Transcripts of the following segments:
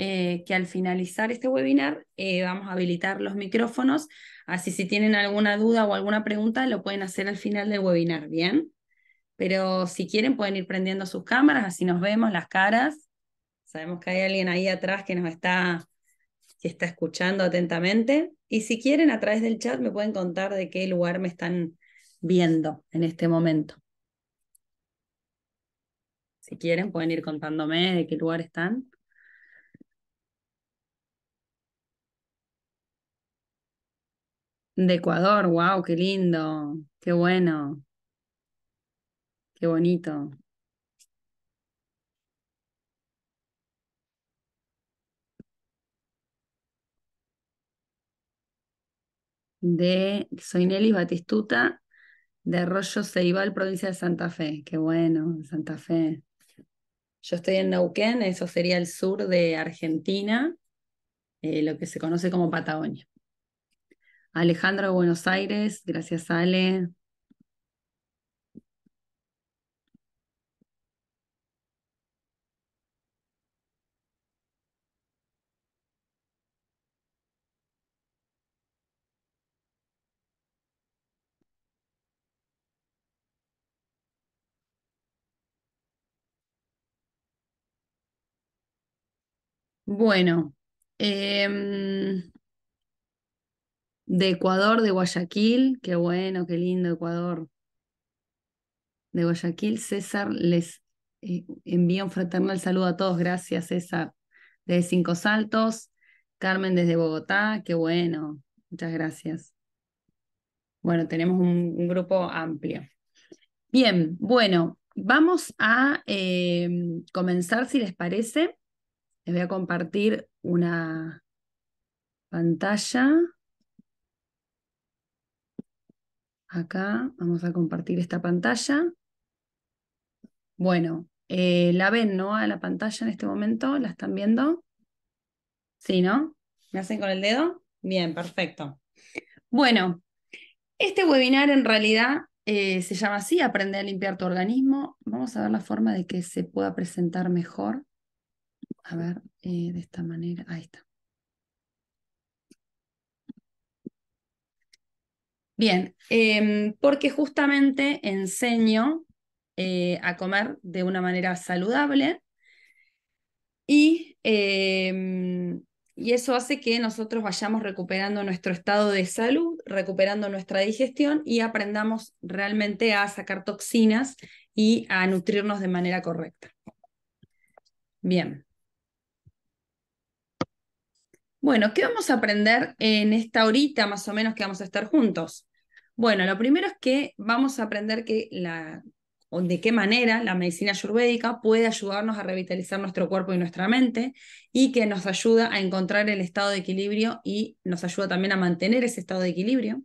Eh, que al finalizar este webinar eh, vamos a habilitar los micrófonos, así si tienen alguna duda o alguna pregunta lo pueden hacer al final del webinar, ¿bien? Pero si quieren pueden ir prendiendo sus cámaras, así nos vemos las caras. Sabemos que hay alguien ahí atrás que nos está, está escuchando atentamente. Y si quieren, a través del chat me pueden contar de qué lugar me están viendo en este momento. Si quieren, pueden ir contándome de qué lugar están. De Ecuador, wow, qué lindo, qué bueno, qué bonito. De, soy Nelly Batistuta, de Arroyo Ceibal, provincia de Santa Fe, qué bueno, Santa Fe. Yo estoy en Neuquén, eso sería el sur de Argentina, eh, lo que se conoce como Patagonia. Alejandra de Buenos Aires, gracias Ale. Bueno, eh, de Ecuador, de Guayaquil, qué bueno, qué lindo Ecuador. De Guayaquil, César les eh, envío un fraternal saludo a todos, gracias César. De Cinco Saltos, Carmen desde Bogotá, qué bueno, muchas gracias. Bueno, tenemos un, grupo amplio. Bien, bueno, vamos a em, comenzar si les parece. Les voy a compartir una pantalla. Acá vamos a compartir esta pantalla. Bueno, eh, la ven, ¿no? A la pantalla en este momento, ¿la están viendo? Sí, ¿no? ¿Me hacen con el dedo? Bien, perfecto. Bueno, este webinar en realidad eh, se llama así, aprender a limpiar tu organismo. Vamos a ver la forma de que se pueda presentar mejor. A ver, eh, de esta manera, ahí está. Bien, em, porque justamente enseño eh, a comer de una manera saludable y, em, y, eso hace que nosotros vayamos recuperando nuestro estado de salud, recuperando nuestra digestión y aprendamos realmente a sacar toxinas y a nutrirnos de manera correcta. Bien. Bueno, ¿qué vamos a aprender en esta horita más o menos que vamos a estar juntos? Bueno, lo primero es que vamos a aprender que la, de qué manera la medicina ayurvédica puede ayudarnos a revitalizar nuestro cuerpo y nuestra mente y que nos ayuda a encontrar el estado de equilibrio y nos ayuda también a mantener ese estado de equilibrio.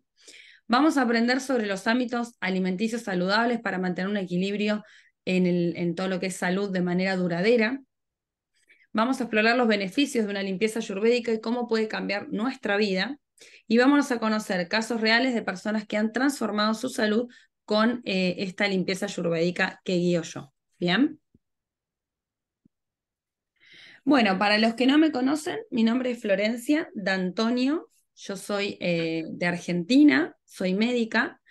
Vamos a aprender sobre los ámbitos alimenticios saludables para mantener un equilibrio en, el, en todo lo que es salud de manera duradera. Vamos a explorar los beneficios de una limpieza ayurvédica y cómo puede cambiar nuestra vida. Y vamos a conocer casos reales de personas que han transformado su salud con eh, esta limpieza ayurvédica que guío yo. ¿Bien? Bueno, para los que no me conocen, mi nombre es Florencia D'Antonio, yo soy eh, de Argentina, soy médica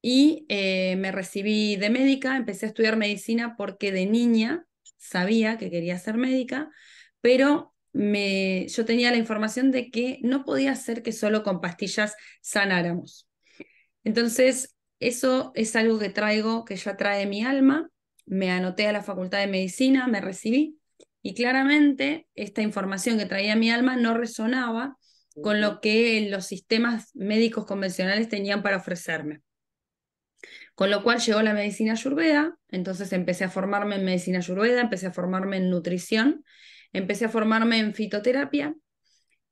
y eh, me recibí de médica, empecé a estudiar medicina porque de niña sabía que quería ser médica, pero yo tenía la información de que no podía ser que solo con pastillas sanáramos. Entonces, eso es algo que traigo, que ya trae mi alma. Me anoté a la Facultad de Medicina, me recibí y claramente esta información que traía mi alma no resonaba con lo que los sistemas médicos convencionales tenían para ofrecerme. Con lo cual llegó la medicina ayurveda, entonces empecé a formarme en medicina ayurveda, empecé a formarme en nutrición empecé a formarme en fitoterapia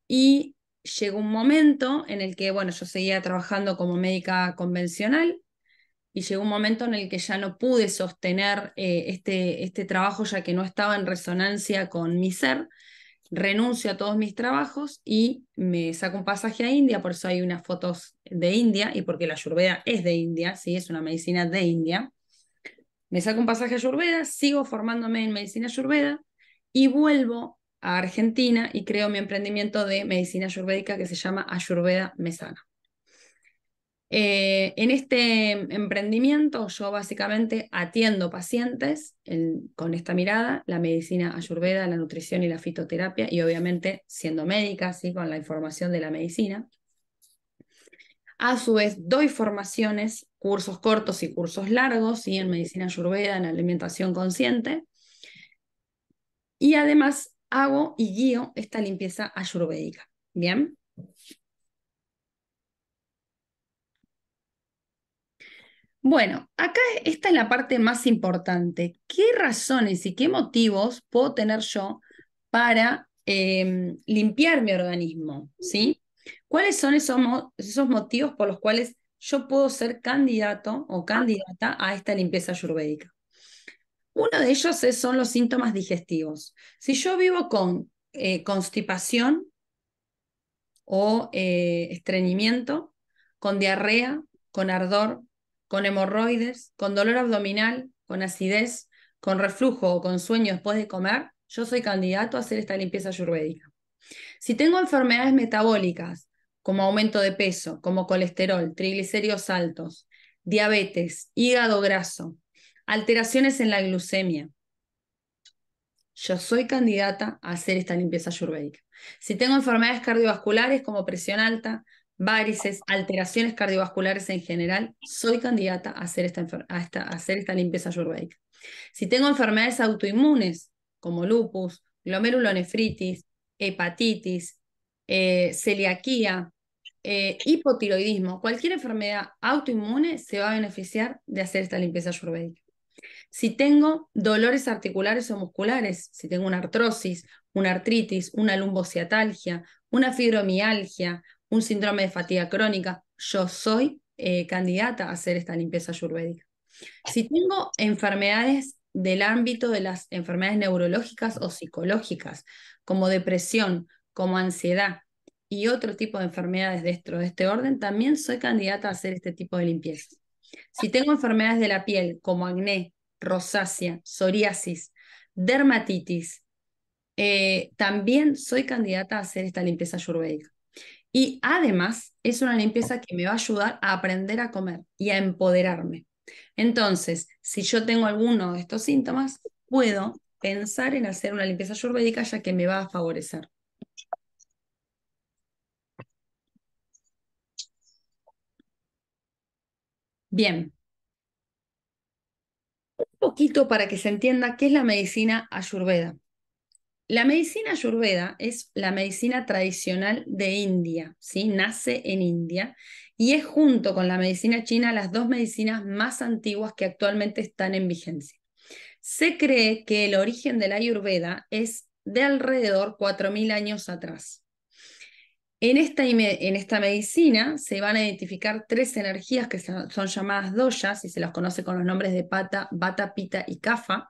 y llegó un momento en el que, bueno, yo seguía trabajando como médica convencional y llegó un momento en el que ya no pude sostener eh, este, este trabajo ya que no estaba en resonancia con mi ser. Renuncio a todos mis trabajos y me saco un pasaje a India, por eso hay unas fotos de India y porque la ayurveda es de India, sí, es una medicina de India. Me saco un pasaje a ayurveda, sigo formándome en medicina ayurveda y vuelvo a Argentina y creo mi emprendimiento de medicina ayurvédica que se llama Ayurveda Mesana. Eh, en este emprendimiento yo básicamente atiendo pacientes con esta mirada, la medicina ayurveda, la nutrición y la fitoterapia, y obviamente siendo médica, ¿sí? con la información de la medicina. A su vez, doy formaciones, cursos cortos y cursos largos, y en medicina ayurveda, en alimentación consciente, y además hago y guío esta limpieza ayurvédica. ¿Bien? Bueno, acá esta es la parte más importante. ¿Qué razones y qué motivos puedo tener yo para em, limpiar mi organismo? ¿Sí? ¿Cuáles son esos, esos motivos por los cuales yo puedo ser candidato o candidata a esta limpieza ayurvédica? Uno de ellos son los síntomas digestivos. Si yo vivo con eh, constipación o eh, estreñimiento, con diarrea, con ardor, con hemorroides, con dolor abdominal, con acidez, con reflujo o con sueño después de comer, yo soy candidato a hacer esta limpieza ayurvédica. Si tengo enfermedades metabólicas, como aumento de peso, como colesterol, triglicéridos altos, diabetes, hígado graso, Alteraciones en la glucemia. Yo soy candidata a hacer esta limpieza ayurvédica. Si tengo enfermedades cardiovasculares como presión alta, varices, alteraciones cardiovasculares en general, soy candidata a hacer esta, limpieza ayurvédica. Si tengo enfermedades autoinmunes como lupus, glomerulonefritis, hepatitis, eh, celiaquía, eh, hipotiroidismo, cualquier enfermedad autoinmune se va a beneficiar de hacer esta limpieza ayurvédica. Si tengo dolores articulares o musculares, si tengo una artrosis, una artritis, una lumbociatalgia, una fibromialgia, un síndrome de fatiga crónica, yo soy eh, candidata a hacer esta limpieza ayurvédica. Si tengo enfermedades del ámbito de las enfermedades neurológicas o psicológicas, como depresión, como ansiedad y otro tipo de enfermedades dentro de este orden, también soy candidata a hacer este tipo de limpieza. Si tengo enfermedades de la piel como acné, rosácea, psoriasis, dermatitis, eh, también soy candidata a hacer esta limpieza ayurvédica. Y además es una limpieza que me va a ayudar a aprender a comer y a empoderarme. Entonces, si yo tengo alguno de estos síntomas, puedo pensar en hacer una limpieza ayurvédica ya que me va a favorecer. Bien, un poquito para que se entienda qué es la medicina ayurveda. La medicina ayurveda es la medicina tradicional de India, ¿sí? nace en India y es junto con la medicina china las dos medicinas más antiguas que actualmente están en vigencia. Se cree que el origen de la ayurveda es de alrededor 4.000 años atrás. En esta, en esta, medicina se van a identificar tres energías que son, son llamadas doyas y se las conoce con los nombres de pata, bata, pita y kafa,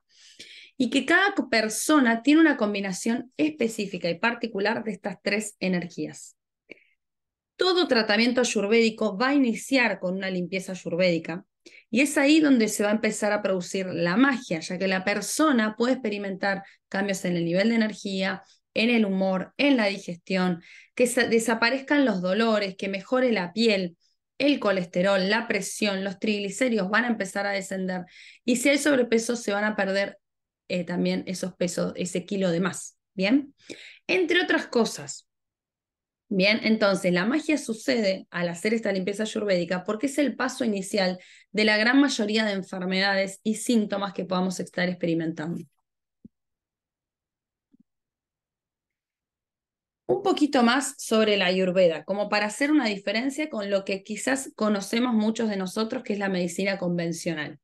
y que cada persona tiene una combinación específica y particular de estas tres energías. Todo tratamiento ayurvédico va a iniciar con una limpieza ayurvédica y es ahí donde se va a empezar a producir la magia, ya que la persona puede experimentar cambios en el nivel de energía, en el humor, en la digestión, que desaparezcan los dolores, que mejore la piel, el colesterol, la presión, los triglicéridos van a empezar a descender. Y si hay sobrepeso, se van a perder eh, también esos pesos, ese kilo de más. Bien, entre otras cosas. Bien, entonces la magia sucede al hacer esta limpieza ayurvédica porque es el paso inicial de la gran mayoría de enfermedades y síntomas que podamos estar experimentando. un poquito más sobre la ayurveda, como para hacer una diferencia con lo que quizás conocemos muchos de nosotros, que es la medicina convencional.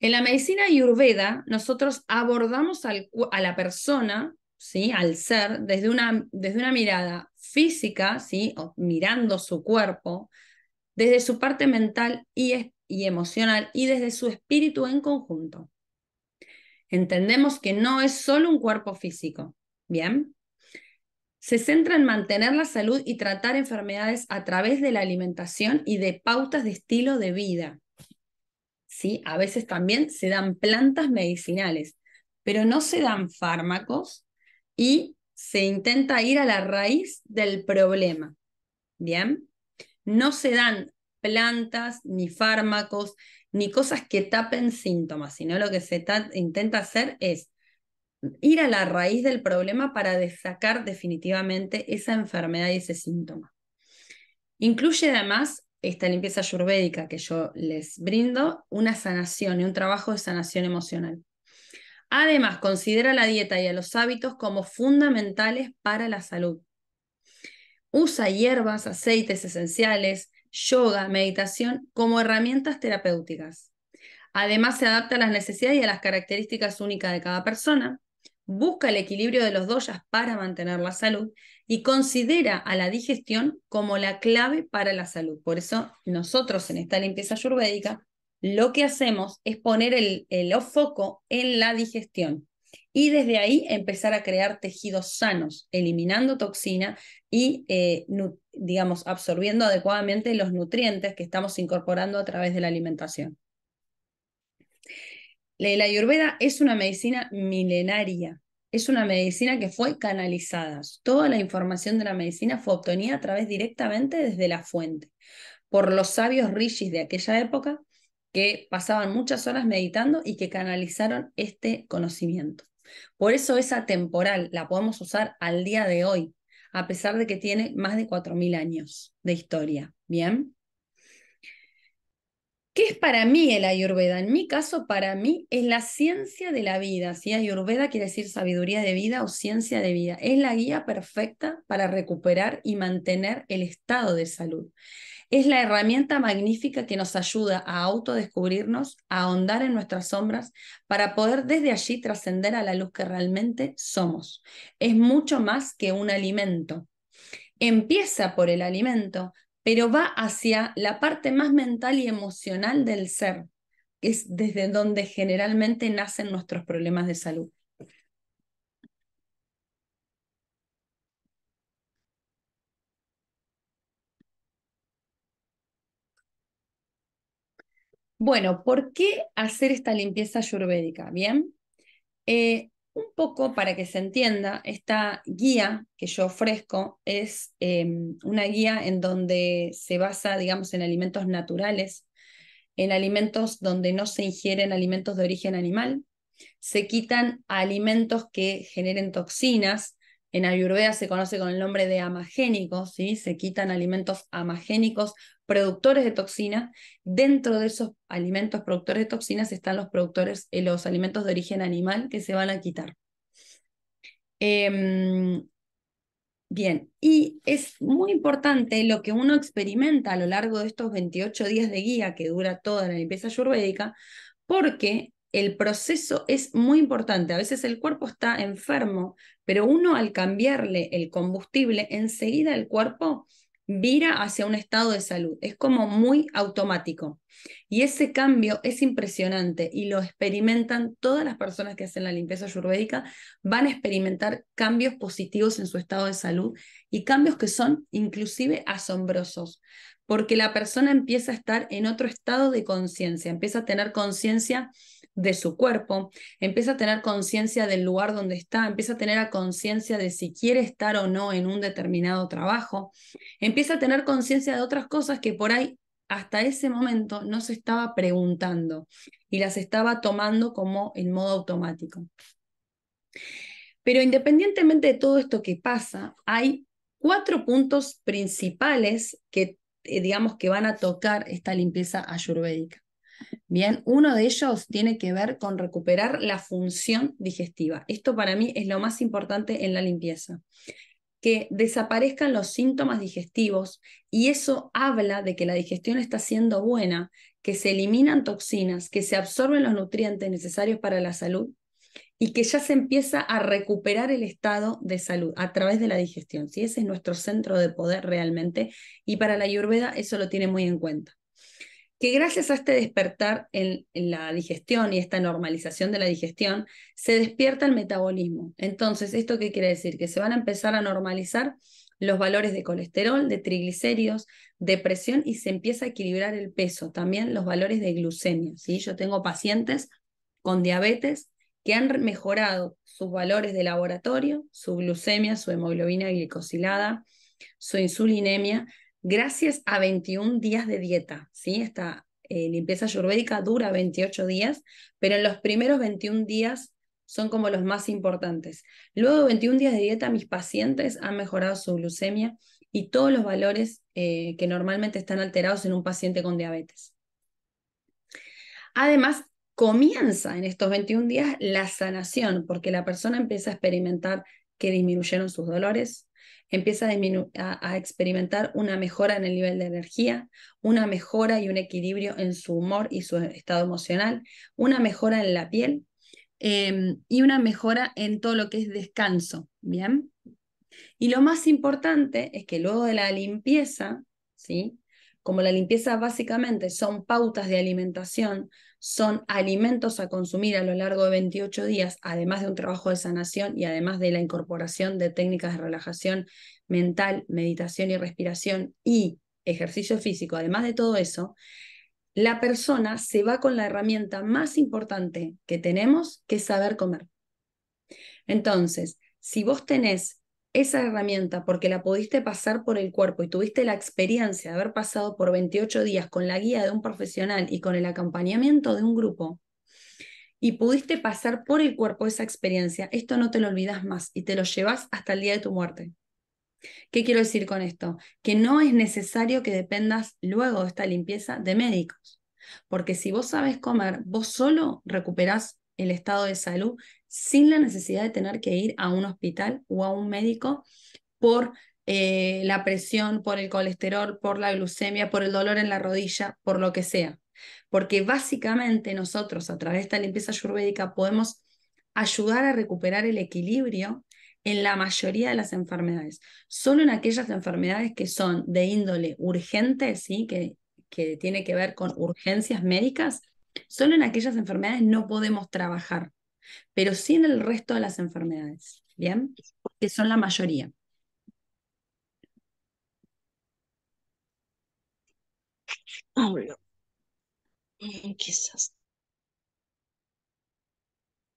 En la medicina ayurveda, nosotros abordamos al, a la persona, ¿sí? al ser, desde una, desde una mirada física, ¿sí? mirando su cuerpo, desde su parte mental y, y emocional y desde su espíritu en conjunto. Entendemos que no es solo un cuerpo físico, ¿bien? se centra en mantener la salud y tratar enfermedades a través de la alimentación y de pautas de estilo de vida. ¿Sí? A veces también se dan plantas medicinales, pero no se dan fármacos y se intenta ir a la raíz del problema. ¿Bien? No se dan plantas, ni fármacos, ni cosas que tapen síntomas, sino lo que se intenta hacer es ir a la raíz del problema para destacar definitivamente esa enfermedad y ese síntoma. Incluye además esta limpieza ayurvédica que yo les brindo, una sanación y un trabajo de sanación emocional. Además, considera la dieta y a los hábitos como fundamentales para la salud. Usa hierbas, aceites esenciales, yoga, meditación como herramientas terapéuticas. Además, se adapta a las necesidades y a las características únicas de cada persona busca el equilibrio de los doyas para mantener la salud y considera a la digestión como la clave para la salud. Por eso nosotros en esta limpieza ayurvédica lo que hacemos es poner el, el foco en la digestión y desde ahí empezar a crear tejidos sanos, eliminando toxina y, eh, digamos, absorbiendo adecuadamente los nutrientes que estamos incorporando a través de la alimentación. La ayurveda es una medicina milenaria, es una medicina que fue canalizada. Toda la información de la medicina fue obtenida a través directamente desde la fuente, por los sabios rishis de aquella época que pasaban muchas horas meditando y que canalizaron este conocimiento. Por eso es temporal la podemos usar al día de hoy, a pesar de que tiene más de 4.000 años de historia. Bien. ¿Qué es para mí el Ayurveda? En mi caso, para mí es la ciencia de la vida. Si Ayurveda quiere decir sabiduría de vida o ciencia de vida, es la guía perfecta para recuperar y mantener el estado de salud. Es la herramienta magnífica que nos ayuda a autodescubrirnos, a ahondar en nuestras sombras, para poder desde allí trascender a la luz que realmente somos. Es mucho más que un alimento. Empieza por el alimento, pero va hacia la parte más mental y emocional del ser, que es desde donde generalmente nacen nuestros problemas de salud. Bueno, ¿por qué hacer esta limpieza ayurvédica? Bien, eh, un poco para que se entienda, esta guía que yo ofrezco es em, una guía en donde se basa, digamos, en alimentos naturales, en alimentos donde no se ingieren alimentos de origen animal, se quitan alimentos que generen toxinas, en Ayurveda se conoce con el nombre de amagénicos, ¿sí? se quitan alimentos amagénicos productores de toxinas. Dentro de esos alimentos productores de toxinas están los productores, eh, los alimentos de origen animal que se van a quitar. Em, bien, y es muy importante lo que uno experimenta a lo largo de estos 28 días de guía que dura toda la limpieza ayurvédica, porque el proceso es muy importante. A veces el cuerpo está enfermo, pero uno al cambiarle el combustible, enseguida el cuerpo vira hacia un estado de salud. Es como muy automático. Y ese cambio es impresionante y lo experimentan todas las personas que hacen la limpieza ayurvédica, van a experimentar cambios positivos en su estado de salud y cambios que son inclusive asombrosos, porque la persona empieza a estar en otro estado de conciencia, empieza a tener conciencia de su cuerpo, empieza a tener conciencia del lugar donde está, empieza a tener conciencia de si quiere estar o no en un determinado trabajo, empieza a tener conciencia de otras cosas que por ahí hasta ese momento no se estaba preguntando y las estaba tomando como en modo automático. Pero independientemente de todo esto que pasa, hay cuatro puntos principales que eh, digamos que van a tocar esta limpieza ayurvédica. Bien, uno de ellos tiene que ver con recuperar la función digestiva. Esto para mí es lo más importante en la limpieza. Que desaparezcan los síntomas digestivos y eso habla de que la digestión está siendo buena, que se eliminan toxinas, que se absorben los nutrientes necesarios para la salud y que ya se empieza a recuperar el estado de salud a través de la digestión. Ese es nuestro centro de poder realmente y para la ayurveda eso lo tiene muy en cuenta que gracias a este despertar en, la digestión y esta normalización de la digestión, se despierta el metabolismo. Entonces, ¿esto qué quiere decir? Que se van a empezar a normalizar los valores de colesterol, de triglicéridos, de presión y se empieza a equilibrar el peso, también los valores de glucemia. ¿sí? Yo tengo pacientes con diabetes que han mejorado sus valores de laboratorio, su glucemia, su hemoglobina glicosilada, su insulinemia, gracias a 21 días de dieta, ¿sí? Esta eh, limpieza ayurvédica dura 28 días, pero en los primeros 21 días son como los más importantes. Luego de 21 días de dieta, mis pacientes han mejorado su glucemia y todos los valores eh, que normalmente están alterados en un paciente con diabetes. Además, comienza en estos 21 días la sanación, porque la persona empieza a experimentar que disminuyeron sus dolores, empieza a, experimentar una mejora en el nivel de energía, una mejora y un equilibrio en su humor y su estado emocional, una mejora en la piel em, y una mejora en todo lo que es descanso, ¿bien? Y lo más importante es que luego de la limpieza, ¿sí? Como la limpieza básicamente son pautas de alimentación, son alimentos a consumir a lo largo de 28 días, además de un trabajo de sanación y además de la incorporación de técnicas de relajación mental, meditación y respiración y ejercicio físico, además de todo eso, la persona se va con la herramienta más importante que tenemos, que es saber comer. Entonces, si vos tenés esa herramienta porque la pudiste pasar por el cuerpo y tuviste la experiencia de haber pasado por 28 días con la guía de un profesional y con el acompañamiento de un grupo, y pudiste pasar por el cuerpo esa experiencia, esto no te lo olvidas más y te lo llevas hasta el día de tu muerte. ¿Qué quiero decir con esto? Que no es necesario que dependas luego de esta limpieza de médicos, porque si vos sabes comer, vos solo recuperás el estado de salud sin la necesidad de tener que ir a un hospital o a un médico por eh, la presión, por el colesterol, por la glucemia, por el dolor en la rodilla, por lo que sea. Porque básicamente nosotros a través de esta limpieza ayurvédica podemos ayudar a recuperar el equilibrio en la mayoría de las enfermedades. Solo en aquellas enfermedades que son de índole urgente, ¿sí? que, que tiene que ver con urgencias médicas, Solo en aquellas enfermedades no podemos trabajar, pero sí en el resto de las enfermedades, ¿bien? Que son la mayoría. Mm, Quizás.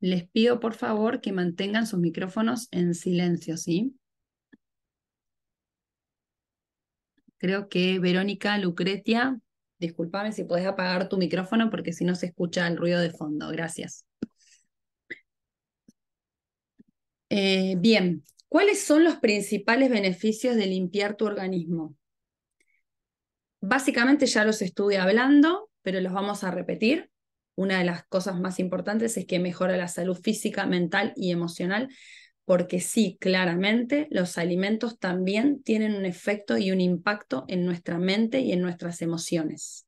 Les pido por favor que mantengan sus micrófonos en silencio, ¿sí? Creo que Verónica, Lucretia, Disculpame si podés apagar tu micrófono porque si no se escucha el ruido de fondo. Gracias. Eh, bien, ¿cuáles son los principales beneficios de limpiar tu organismo? Básicamente ya los estuve hablando, pero los vamos a repetir. Una de las cosas más importantes es que mejora la salud física, mental y emocional porque sí, claramente los alimentos también tienen un efecto y un impacto en nuestra mente y en nuestras emociones.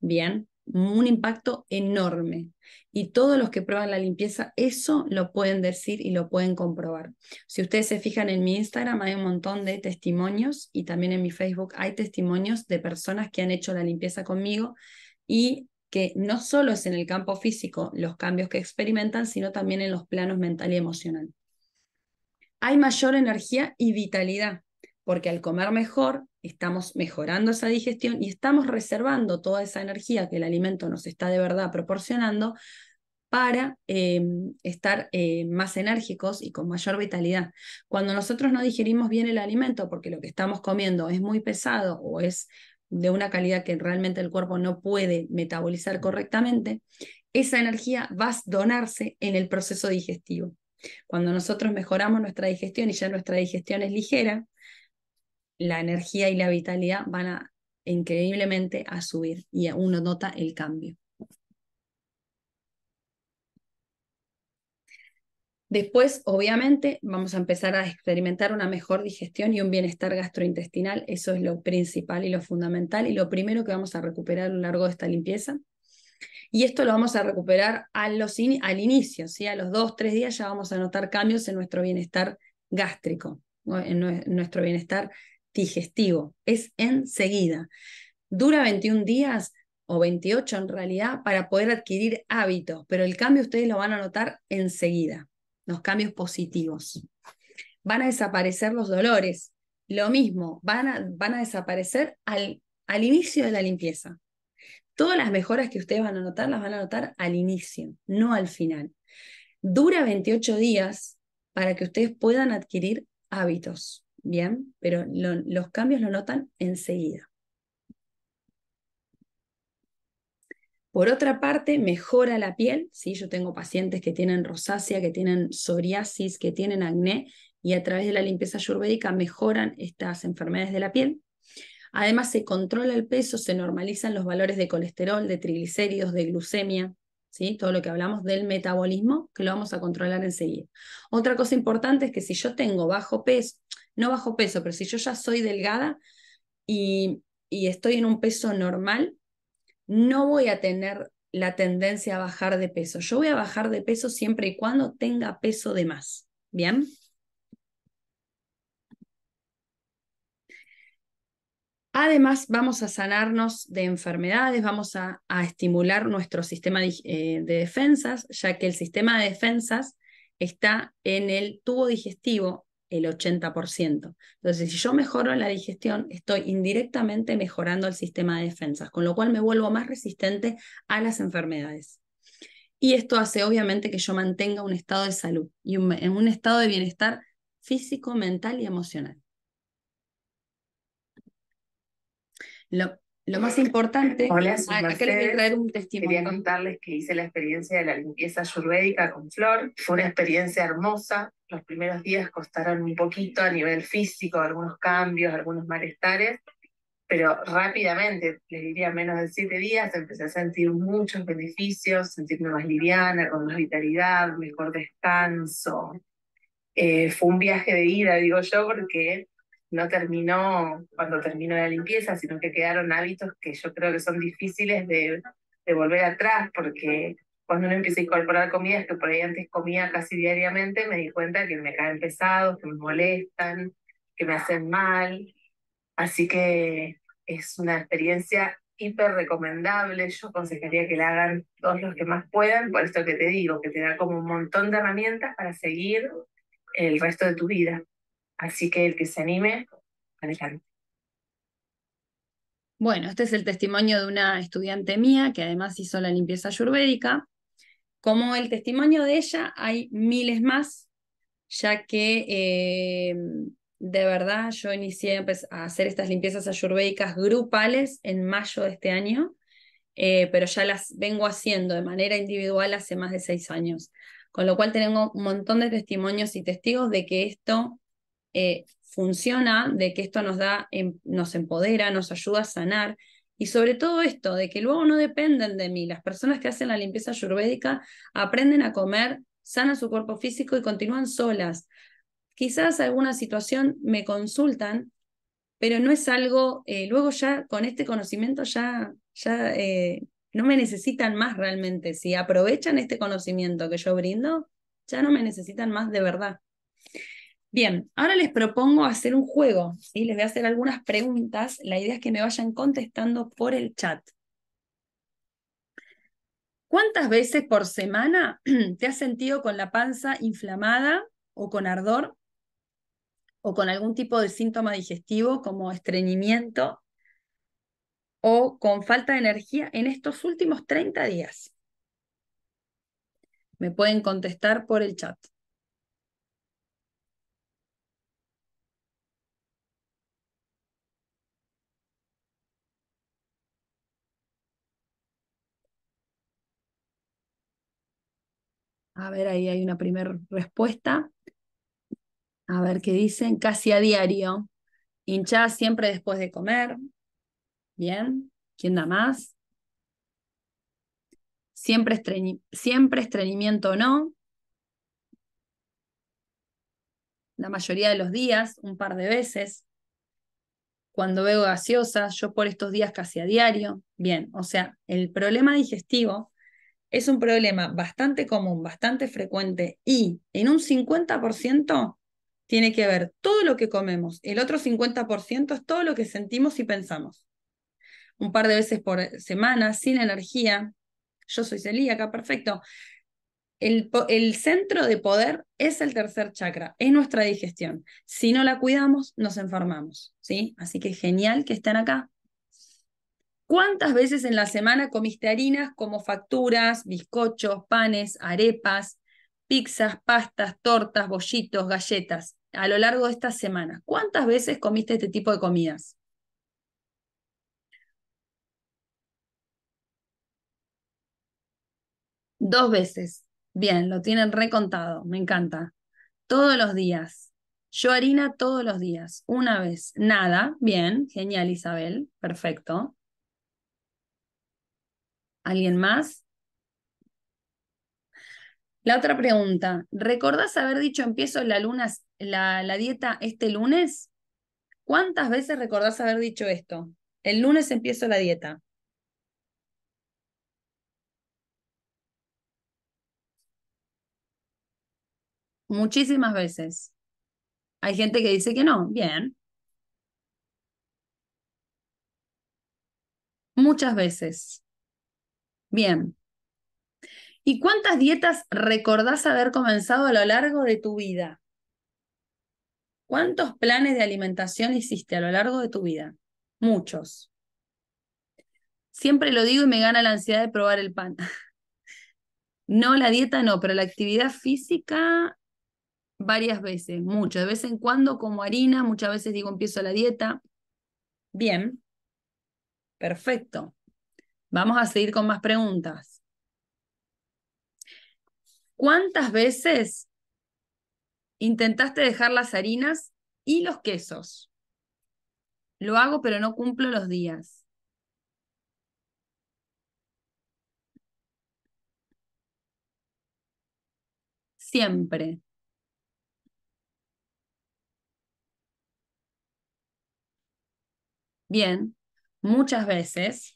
Bien, un impacto enorme. Y todos los que prueban la limpieza, eso lo pueden decir y lo pueden comprobar. Si ustedes se fijan en mi Instagram, hay un montón de testimonios y también en mi Facebook hay testimonios de personas que han hecho la limpieza conmigo y que no solo es en el campo físico los cambios que experimentan, sino también en los planos mental y emocional hay mayor energía y vitalidad, porque al comer mejor estamos mejorando esa digestión y estamos reservando toda esa energía que el alimento nos está de verdad proporcionando para em, estar eh, más enérgicos y con mayor vitalidad. Cuando nosotros no digerimos bien el alimento porque lo que estamos comiendo es muy pesado o es de una calidad que realmente el cuerpo no puede metabolizar correctamente, esa energía va a donarse en el proceso digestivo. Cuando nosotros mejoramos nuestra digestión y ya nuestra digestión es ligera, la energía y la vitalidad van a increíblemente a subir y uno nota el cambio. Después, obviamente, vamos a empezar a experimentar una mejor digestión y un bienestar gastrointestinal. Eso es lo principal y lo fundamental y lo primero que vamos a recuperar a lo largo de esta limpieza. Y esto lo vamos a recuperar al inicio, ¿sí? a los dos, tres días ya vamos a notar cambios en nuestro bienestar gástrico, en, nuestro bienestar digestivo. Es enseguida. Dura 21 días o 28 en realidad para poder adquirir hábitos, pero el cambio ustedes lo van a notar enseguida, los cambios positivos. Van a desaparecer los dolores, lo mismo, van a, van a desaparecer al, al inicio de la limpieza. Todas las mejoras que ustedes van a notar las van a notar al inicio, no al final. Dura 28 días para que ustedes puedan adquirir hábitos, ¿bien? Pero los cambios lo notan enseguida. Por otra parte, mejora la piel. ¿sí? Yo tengo pacientes que tienen rosácea, que tienen psoriasis, que tienen acné, y a través de la limpieza ayurvédica mejoran estas enfermedades de la piel. Además, se controla el peso, se normalizan los valores de colesterol, de triglicéridos, de glucemia, ¿sí? todo lo que hablamos del metabolismo, que lo vamos a controlar enseguida. Otra cosa importante es que si yo tengo bajo peso, no bajo peso, pero si yo ya soy delgada y, y estoy en un peso normal, no voy a tener la tendencia a bajar de peso. Yo voy a bajar de peso siempre y cuando tenga peso de más. ¿Bien? Además, vamos a sanarnos de enfermedades, vamos a, estimular nuestro sistema eh, de, defensas, ya que el sistema de defensas está en el tubo digestivo el 80%. Entonces, si yo mejoro la digestión, estoy indirectamente mejorando el sistema de defensas, con lo cual me vuelvo más resistente a las enfermedades. Y esto hace obviamente que yo mantenga un estado de salud y un, un estado de bienestar físico, mental y emocional. Lo, más importante, Hola, Quería contarles que hice la experiencia de la limpieza ayurvédica con Flor. Fue una experiencia hermosa. Los primeros días costaron un poquito a nivel físico, algunos cambios, algunos malestares, pero rápidamente, les diría menos de siete días, empecé a sentir muchos beneficios, sentirme más liviana, con más vitalidad, mejor descanso. Eh, fue un viaje de ida, digo yo, porque no terminó cuando terminó la limpieza, sino que quedaron hábitos que yo creo que son difíciles de, de volver atrás, porque cuando uno empieza a incorporar comidas que por ahí antes comía casi diariamente, me di cuenta que me caen pesados, que me molestan, que me hacen mal. Así que es una experiencia hiper recomendable. Yo aconsejaría que la hagan todos los que más puedan, por esto que te digo, que te da como un montón de herramientas para seguir el resto de tu vida. Así que el que se anime, adelante. Bueno, este es el testimonio de una estudiante mía que además hizo la limpieza ayurvédica. Como el testimonio de ella, hay miles más, ya que eh, de verdad yo inicié pues, a hacer estas limpiezas ayurvédicas grupales en mayo de este año, eh, pero ya las vengo haciendo de manera individual hace más de seis años. Con lo cual tengo un montón de testimonios y testigos de que esto eh, funciona, de que esto nos da, em, nos empodera, nos ayuda a sanar. Y sobre todo esto, de que luego no dependen de mí. Las personas que hacen la limpieza ayurvédica aprenden a comer, sanan su cuerpo físico y continúan solas. Quizás alguna situación me consultan, pero no es algo, eh, luego ya con este conocimiento ya, ya eh, no me necesitan más realmente. Si aprovechan este conocimiento que yo brindo, ya no me necesitan más de verdad. Bien, ahora les propongo hacer un juego, y les voy a hacer algunas preguntas. La idea es que me vayan contestando por el chat. ¿Cuántas veces por semana te has sentido con la panza inflamada o con ardor o con algún tipo de síntoma digestivo como estreñimiento o con falta de energía en estos últimos 30 días? Me pueden contestar por el chat. A ver, ahí hay una primera respuesta. A ver qué dicen. Casi a diario. Hinchada siempre después de comer. Bien. ¿Quién da más? Siempre, estreñimiento o estreñimiento no. La mayoría de los días, un par de veces. Cuando veo gaseosa, yo por estos días casi a diario. Bien, o sea, el problema digestivo es un problema bastante común, bastante frecuente y en un 50% tiene que ver todo lo que comemos. El otro 50% es todo lo que sentimos y pensamos. Un par de veces por semana, sin energía. Yo soy celíaca, perfecto. El, centro de poder es el tercer chakra, es nuestra digestión. Si no la cuidamos, nos enfermamos. ¿sí? Así que genial que estén acá. ¿Cuántas veces en la semana comiste harinas como facturas, bizcochos, panes, arepas, pizzas, pastas, tortas, bollitos, galletas a lo largo de esta semana? ¿Cuántas veces comiste este tipo de comidas? Dos veces. Bien, lo tienen recontado, me encanta. Todos los días. Yo harina todos los días, una vez. Nada, bien, genial Isabel, perfecto. ¿Alguien más? La otra pregunta, ¿recordás haber dicho empiezo la, la, la dieta este lunes? ¿Cuántas veces recordás haber dicho esto? El lunes empiezo la dieta. Muchísimas veces. Hay gente que dice que no. Bien. Muchas veces. Bien. ¿Y cuántas dietas recordás haber comenzado a lo largo de tu vida? ¿Cuántos planes de alimentación hiciste a lo largo de tu vida? Muchos. Siempre lo digo y me gana la ansiedad de probar el pan. No, la dieta no, pero la actividad física varias veces, mucho. De vez en cuando como harina, muchas veces digo empiezo la dieta. Bien. Perfecto. Vamos a seguir con más preguntas. ¿Cuántas veces intentaste dejar las harinas y los quesos? Lo hago, pero no cumplo los días. Siempre. Bien, muchas veces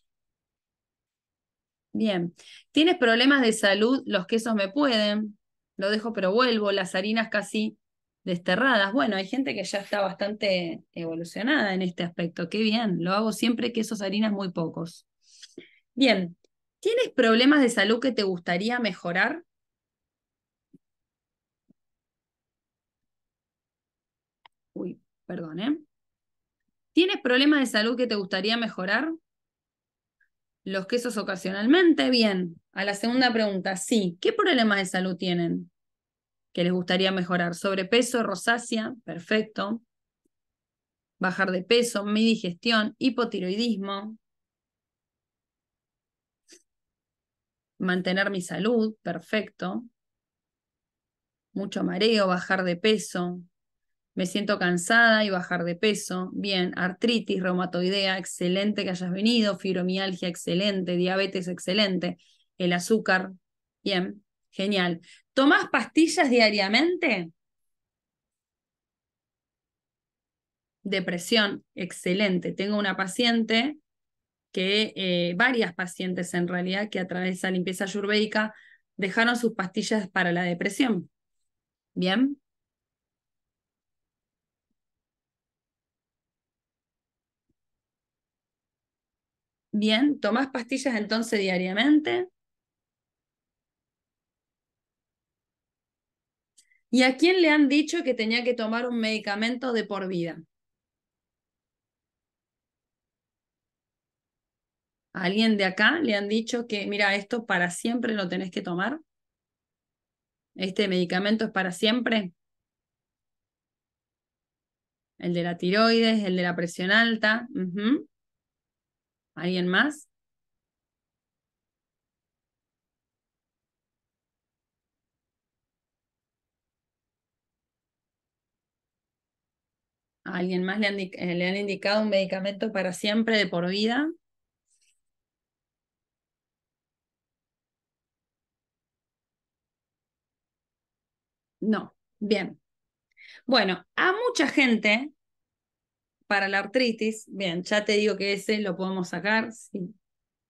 Bien. ¿Tienes problemas de salud? Los quesos me pueden. Lo dejo, pero vuelvo. Las harinas casi desterradas. Bueno, hay gente que ya está bastante evolucionada en este aspecto. Qué bien. Lo hago siempre quesos, harinas muy pocos. Bien. ¿Tienes problemas de salud que te gustaría mejorar? Uy, perdón, ¿eh? ¿Tienes problemas de salud que te gustaría mejorar? los quesos ocasionalmente? Bien. A la segunda pregunta, sí. ¿Qué problemas de salud tienen? que les gustaría mejorar. Sobrepeso, rosácea, perfecto. Bajar de peso, mi digestión, hipotiroidismo. Mantener mi salud, perfecto. Mucho mareo, bajar de peso me siento cansada y bajar de peso, bien, artritis, reumatoidea, excelente que hayas venido, fibromialgia, excelente, diabetes, excelente, el azúcar, bien, genial. ¿tomas pastillas diariamente? Depresión, excelente. Tengo una paciente que, eh, varias pacientes en realidad, que a través de esa limpieza ayurvédica dejaron sus pastillas para la depresión. Bien, Bien, ¿tomás pastillas entonces diariamente? ¿Y a quién le han dicho que tenía que tomar un medicamento de por vida? ¿A alguien de acá le han dicho que, mira, esto para siempre lo tenés que tomar? ¿Este medicamento es para siempre? El de la tiroides, el de la presión alta. ¿Alguien más? alguien más le han, eh, le han indicado un medicamento para siempre, de por vida? No, bien. Bueno, a mucha gente para la artritis, bien, ya te digo que ese lo podemos sacar,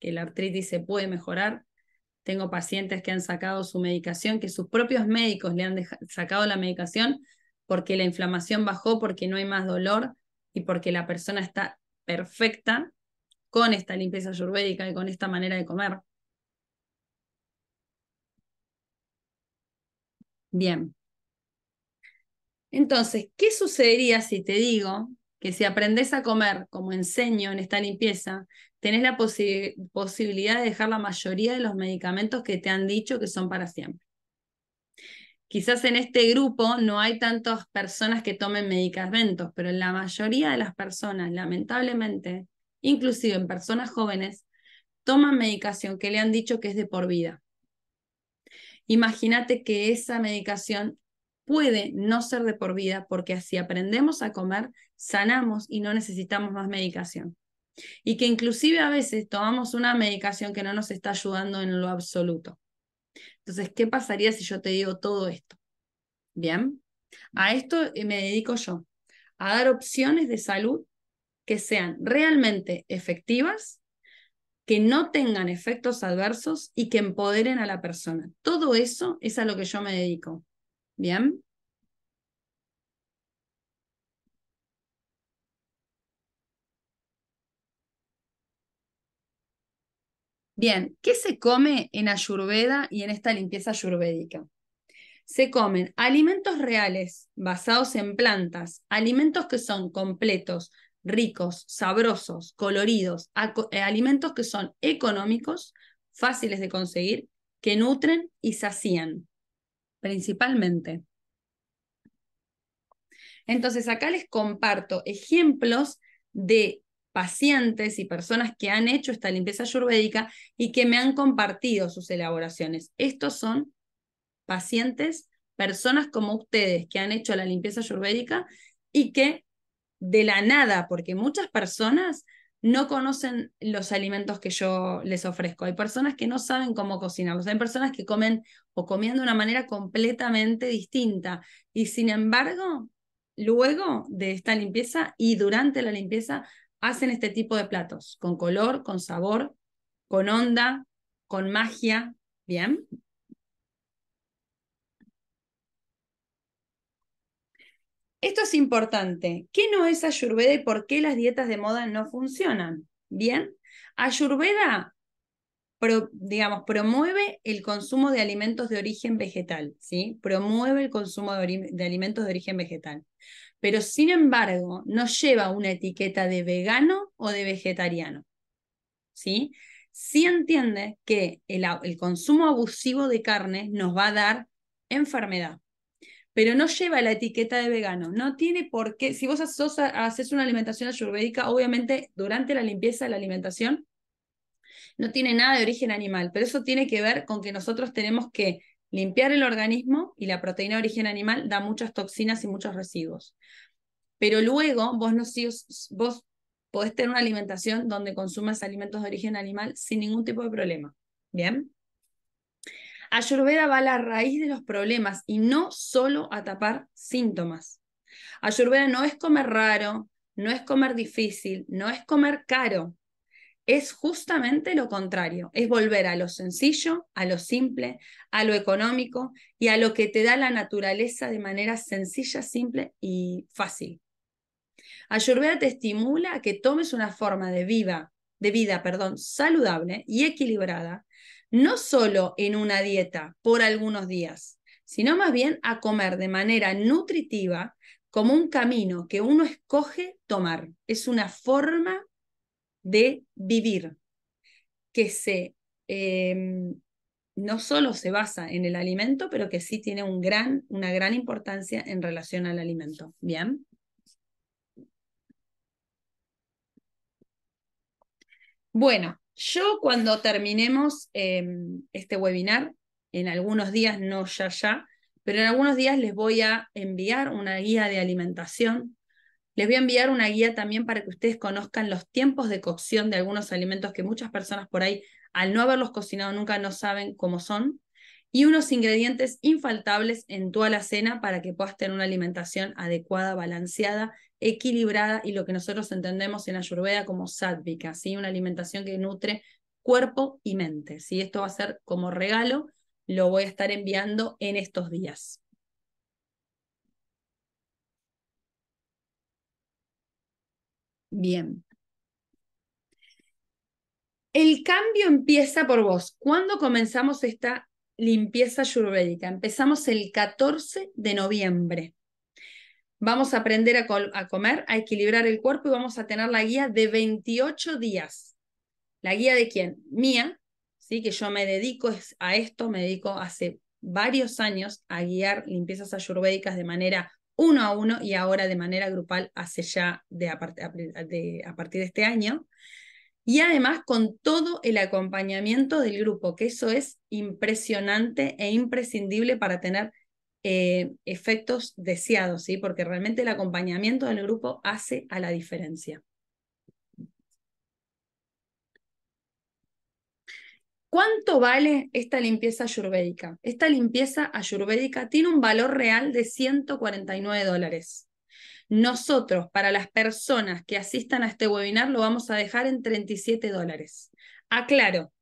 que la artritis se puede mejorar. Tengo pacientes que han sacado su medicación, que sus propios médicos le han sacado la medicación porque la inflamación bajó, porque no hay más dolor y porque la persona está perfecta con esta limpieza ayurvédica y con esta manera de comer. Bien. Entonces, ¿qué sucedería si te digo que si aprendes a comer, como enseño en esta limpieza, tenés la posibilidad de dejar la mayoría de los medicamentos que te han dicho que son para siempre. Quizás en este grupo no hay tantas personas que tomen medicamentos, pero la mayoría de las personas, lamentablemente, inclusive en personas jóvenes, toman medicación que le han dicho que es de por vida. Imagínate que esa medicación puede no ser de por vida porque así aprendemos a comer, sanamos y no necesitamos más medicación. Y que inclusive a veces tomamos una medicación que no nos está ayudando en lo absoluto. Entonces, ¿qué pasaría si yo te digo todo esto? Bien, a esto eh, me dedico yo, a dar opciones de salud que sean realmente efectivas, que no tengan efectos adversos y que empoderen a la persona. Todo eso es a lo que yo me dedico. ¿Bien? Bien, ¿qué se come en Ayurveda y en esta limpieza ayurvédica? Se comen alimentos reales basados en plantas, alimentos que son completos, ricos, sabrosos, coloridos, eh, alimentos que son económicos, fáciles de conseguir, que nutren y sacian principalmente. Entonces, acá les comparto ejemplos de pacientes y personas que han hecho esta limpieza ayurvédica y que me han compartido sus elaboraciones. Estos son pacientes, personas como ustedes que han hecho la limpieza ayurvédica y que de la nada, porque muchas personas no conocen los alimentos que yo les ofrezco. Hay personas que no saben cómo cocinarlos. Hay personas que comen o comían de una manera completamente distinta. Y sin embargo, luego de esta limpieza y durante la limpieza, hacen este tipo de platos, con color, con sabor, con onda, con magia. Bien. Esto es importante. ¿Qué no es Ayurveda y por qué las dietas de moda no funcionan? Bien, Ayurveda digamos, promueve el consumo de alimentos de origen vegetal, ¿sí? Promueve el consumo de, alimentos de origen vegetal. Pero sin embargo, no lleva una etiqueta de vegano o de vegetariano, ¿sí? Sí entiende que el consumo abusivo de carne nos va a dar enfermedad, pero no lleva la etiqueta de vegano. No tiene por qué, si vos haces una alimentación ayurvédica, obviamente durante la limpieza de la alimentación, no tiene nada de origen animal, pero eso tiene que ver con que nosotros tenemos que limpiar el organismo y la proteína de origen animal da muchas toxinas y muchos residuos. Pero luego vos, no, vos podés tener una alimentación donde consumas alimentos de origen animal sin ningún tipo de problema. ¿Bien? Ayurveda va a la raíz de los problemas y no solo a tapar síntomas. Ayurveda no es comer raro, no es comer difícil, no es comer caro. Es justamente lo contrario, es volver a lo sencillo, a lo simple, a lo económico y a lo que te da la naturaleza de manera sencilla, simple y fácil. Ayurveda te estimula a que tomes una forma de, vida, de vida perdón, saludable y equilibrada no solo en una dieta por algunos días, sino más bien a comer de manera nutritiva como un camino que uno escoge tomar. Es una forma de vivir que se em, no solo se basa en el alimento, pero que sí tiene un gran, una gran importancia en relación al alimento. Bien. Bueno, yo cuando terminemos em, este webinar, en algunos días, no ya ya, pero en algunos días les voy a enviar una guía de alimentación. Les voy a enviar una guía también para que ustedes conozcan los tiempos de cocción de algunos alimentos que muchas personas por ahí, al no haberlos cocinado nunca, no saben cómo son. Y unos ingredientes infaltables en toda la cena para que puedas tener una alimentación adecuada, balanceada equilibrada y lo que nosotros entendemos en Ayurveda como sádvica, una alimentación que nutre cuerpo y mente. Si Esto va a ser como regalo, lo voy a estar enviando en estos días. Bien. El cambio empieza por vos. ¿Cuándo comenzamos esta limpieza ayurvédica? Empezamos el 14 de noviembre. Vamos a aprender a, comer, a equilibrar el cuerpo y vamos a tener la guía de 28 días. ¿La guía de quién? Mía, ¿sí? que yo me dedico a esto, me dedico hace varios años a guiar limpiezas ayurvédicas de manera uno a uno y ahora de manera grupal hace ya de a, a partir de este año. Y además con todo el acompañamiento del grupo, que eso es impresionante e imprescindible para tener eh, efectos deseados, ¿sí? porque realmente el acompañamiento del grupo hace a la diferencia. ¿Cuánto vale esta limpieza ayurvédica? Esta limpieza ayurvédica tiene un valor real de 149 dólares. Nosotros, para las personas que asistan a este webinar, lo vamos a dejar en 37 dólares. Aclaro,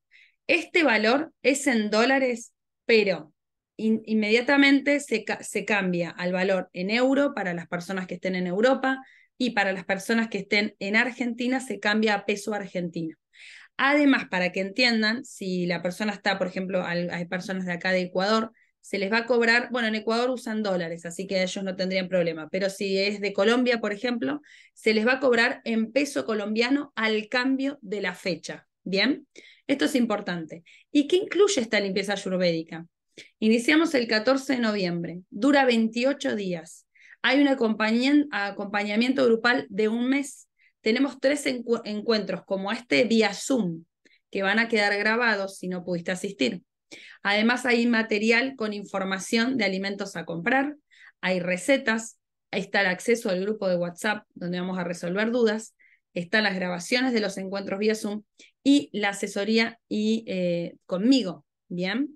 este valor es en dólares, pero inmediatamente se, cambia al valor en euro para las personas que estén en Europa y para las personas que estén en Argentina se cambia a peso argentino. Además, para que entiendan, si la persona está, por ejemplo, hay personas de acá de Ecuador, se les va a cobrar, bueno, en Ecuador usan dólares, así que ellos no tendrían problema, pero si es de Colombia, por ejemplo, se les va a cobrar en peso colombiano al cambio de la fecha. Bien, esto es importante. ¿Y qué incluye esta limpieza ayurvédica? Iniciamos el 14 de noviembre, dura 28 días. Hay un acompañamiento grupal de un mes. Tenemos tres encuentros como este vía Zoom, que van a quedar grabados si no pudiste asistir. Además hay material con información de alimentos a comprar, hay recetas, está el acceso al grupo de WhatsApp donde vamos a resolver dudas, están las grabaciones de los encuentros vía Zoom y la asesoría y, eh, conmigo, ¿bien?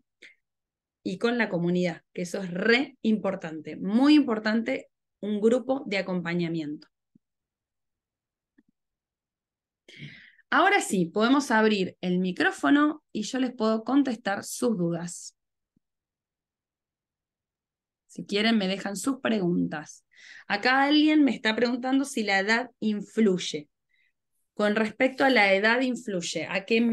y con la comunidad, que eso es re importante, muy importante, un grupo de acompañamiento. Ahora sí, podemos abrir el micrófono y yo les puedo contestar sus dudas. Si quieren, me dejan sus preguntas. Acá alguien me está preguntando si la edad influye. Con respecto a la edad influye, ¿a qué,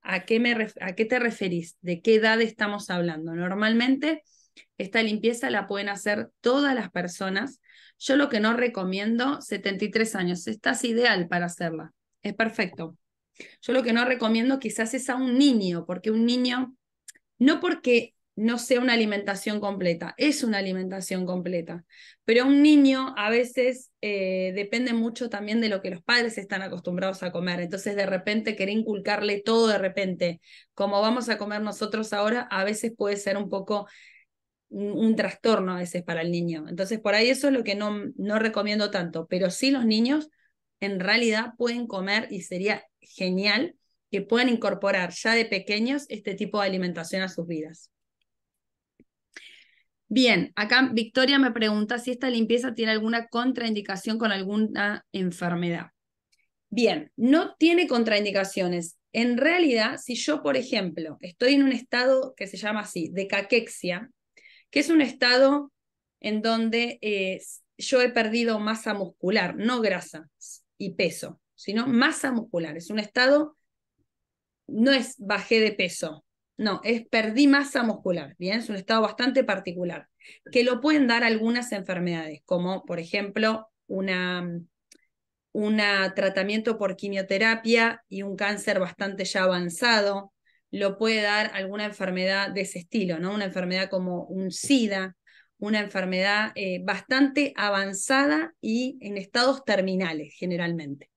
a qué, me, a qué te referís? ¿De qué edad estamos hablando? Normalmente esta limpieza la pueden hacer todas las personas. Yo lo que no recomiendo, 73 años, estás ideal para hacerla, es perfecto. Yo lo que no recomiendo quizás es a un niño, porque un niño, no porque no sea una alimentación completa. Es una alimentación completa. Pero un niño a veces eh, depende mucho también de lo que los padres están acostumbrados a comer. Entonces de repente querer inculcarle todo de repente, como vamos a comer nosotros ahora, a veces puede ser un poco un, trastorno a veces para el niño. Entonces por ahí eso es lo que no, no recomiendo tanto. Pero sí los niños en realidad pueden comer y sería genial que puedan incorporar ya de pequeños este tipo de alimentación a sus vidas. Bien, acá Victoria me pregunta si esta limpieza tiene alguna contraindicación con alguna enfermedad. Bien, no tiene contraindicaciones. En realidad, si yo, por ejemplo, estoy en un estado que se llama así, de caquexia, que es un estado en donde eh, yo he perdido masa muscular, no grasa y peso, sino masa muscular. Es un estado, no es bajé de peso, no, es perdí masa muscular, ¿bien? Es un estado bastante particular, que lo pueden dar algunas enfermedades, como por ejemplo un una tratamiento por quimioterapia y un cáncer bastante ya avanzado, lo puede dar alguna enfermedad de ese estilo, ¿no? Una enfermedad como un SIDA, una enfermedad eh, bastante avanzada y en estados terminales generalmente.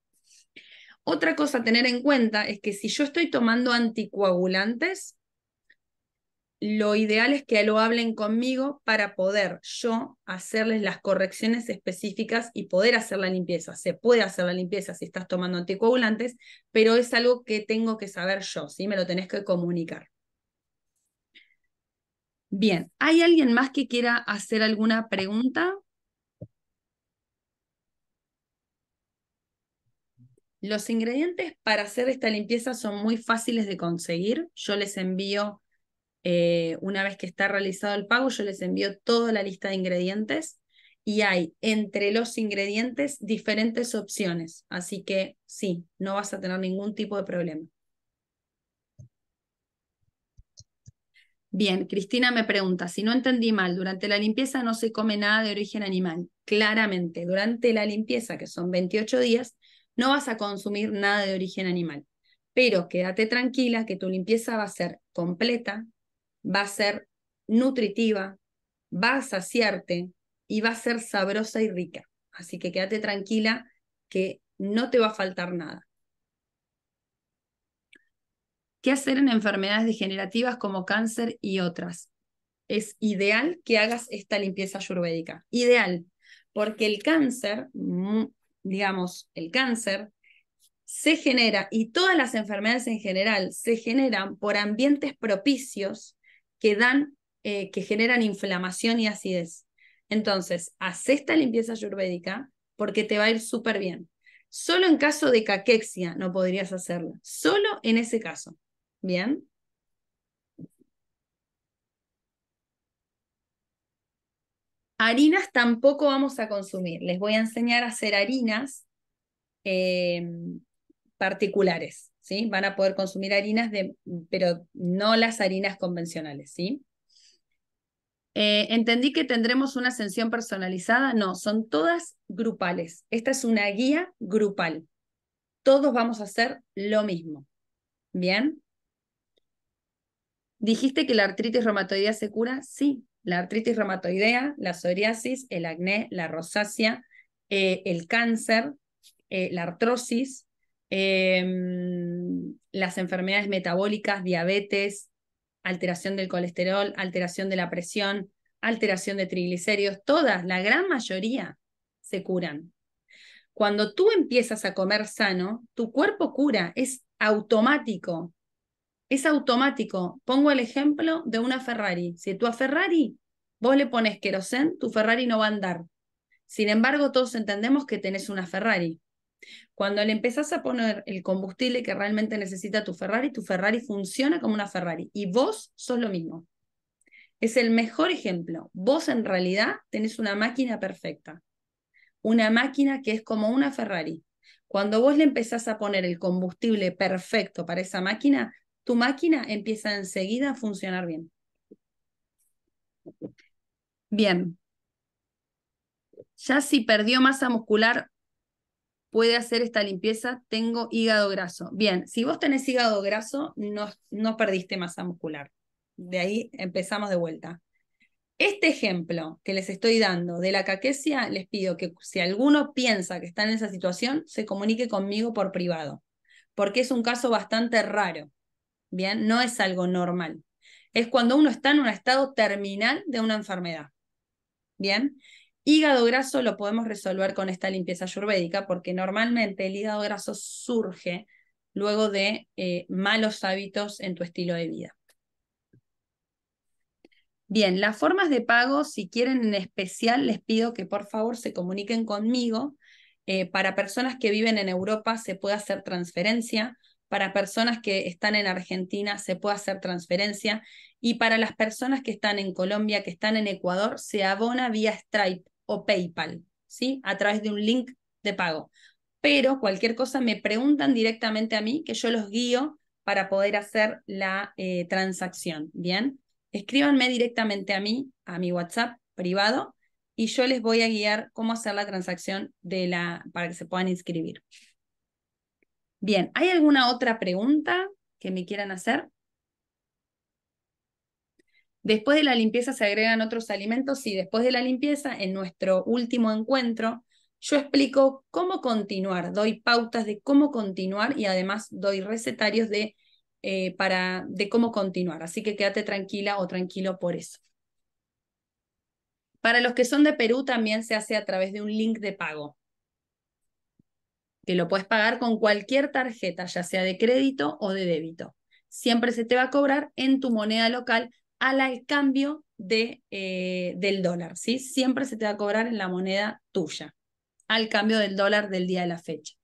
Otra cosa a tener en cuenta es que si yo estoy tomando anticoagulantes, lo ideal es que lo hablen conmigo para poder yo hacerles las correcciones específicas y poder hacer la limpieza. Se puede hacer la limpieza si estás tomando anticoagulantes, pero es algo que tengo que saber yo, ¿sí? Me lo tenés que comunicar. Bien, ¿hay alguien más que quiera hacer alguna pregunta? Los ingredientes para hacer esta limpieza son muy fáciles de conseguir. Yo les envío eh, una vez que está realizado el pago, yo les envío toda la lista de ingredientes y hay entre los ingredientes diferentes opciones. Así que sí, no vas a tener ningún tipo de problema. Bien, Cristina me pregunta, si no entendí mal, durante la limpieza no se come nada de origen animal. Claramente, durante la limpieza, que son 28 días, no vas a consumir nada de origen animal. Pero quédate tranquila que tu limpieza va a ser completa, va a ser nutritiva, va a saciarte y va a ser sabrosa y rica. Así que quédate tranquila que no te va a faltar nada. ¿Qué hacer en enfermedades degenerativas como cáncer y otras? Es ideal que hagas esta limpieza ayurvédica. Ideal, porque el cáncer, digamos, el cáncer se genera y todas las enfermedades en general se generan por ambientes propicios que dan, eh, que generan inflamación y acidez. Entonces, haz esta limpieza ayurvédica porque te va a ir súper bien. Solo en caso de caquexia no podrías hacerla. Solo en ese caso. ¿Bien? Harinas tampoco vamos a consumir. Les voy a enseñar a hacer harinas eh, particulares. ¿sí? Van a poder consumir harinas, de, pero no las harinas convencionales, ¿sí? Eh, ¿Entendí que tendremos una ascensión personalizada? No, son todas grupales. Esta es una guía grupal. Todos vamos a hacer lo mismo. ¿Bien? ¿Dijiste que la artritis reumatoidea se cura? Sí, la artritis reumatoidea, la psoriasis, el acné, la rosácea, eh, el cáncer, eh, la artrosis, Em, las enfermedades metabólicas, diabetes, alteración del colesterol, alteración de la presión, alteración de triglicéridos, todas, la gran mayoría se curan. Cuando tú empiezas a comer sano, tu cuerpo cura, es automático. Es automático. Pongo el ejemplo de una Ferrari. Si tú a Ferrari vos le pones querosen tu Ferrari no va a andar. Sin embargo, todos entendemos que tenés una Ferrari. Cuando le empezás a poner el combustible que realmente necesita tu Ferrari, tu Ferrari funciona como una Ferrari y vos sos lo mismo. Es el mejor ejemplo. Vos en realidad tenés una máquina perfecta. Una máquina que es como una Ferrari. Cuando vos le empezás a poner el combustible perfecto para esa máquina, tu máquina empieza enseguida a funcionar bien. Bien. Ya si perdió masa muscular puede hacer esta limpieza, tengo hígado graso. Bien, si vos tenés hígado graso, no, no perdiste masa muscular. De ahí empezamos de vuelta. Este ejemplo que les estoy dando de la caquesia, les pido que si alguno piensa que está en esa situación, se comunique conmigo por privado, porque es un caso bastante raro. Bien, no es algo normal. Es cuando uno está en un estado terminal de una enfermedad. Bien, Hígado graso lo podemos resolver con esta limpieza ayurvédica, porque normalmente el hígado graso surge luego de eh, malos hábitos en tu estilo de vida. Bien, las formas de pago, si quieren en especial, les pido que por favor se comuniquen conmigo. Eh, para personas que viven en Europa se puede hacer transferencia, para personas que están en Argentina se puede hacer transferencia y para las personas que están en Colombia, que están en Ecuador, se abona vía Stripe o PayPal, ¿sí? A través de un link de pago. Pero cualquier cosa me preguntan directamente a mí, que yo los guío para poder hacer la eh, transacción, ¿bien? Escríbanme directamente a mí, a mi WhatsApp privado, y yo les voy a guiar cómo hacer la transacción de la, para que se puedan inscribir. Bien, ¿hay alguna otra pregunta que me quieran hacer? Después de la limpieza se agregan otros alimentos y después de la limpieza, en nuestro último encuentro, yo explico cómo continuar, doy pautas de cómo continuar y además doy recetarios de, eh, para, de cómo continuar. Así que quédate tranquila o tranquilo por eso. Para los que son de Perú también se hace a través de un link de pago, que lo puedes pagar con cualquier tarjeta, ya sea de crédito o de débito. Siempre se te va a cobrar en tu moneda local al, cambio de, eh, del dólar, ¿sí? Siempre se te va a cobrar en la moneda tuya, al cambio del dólar del día de la fecha.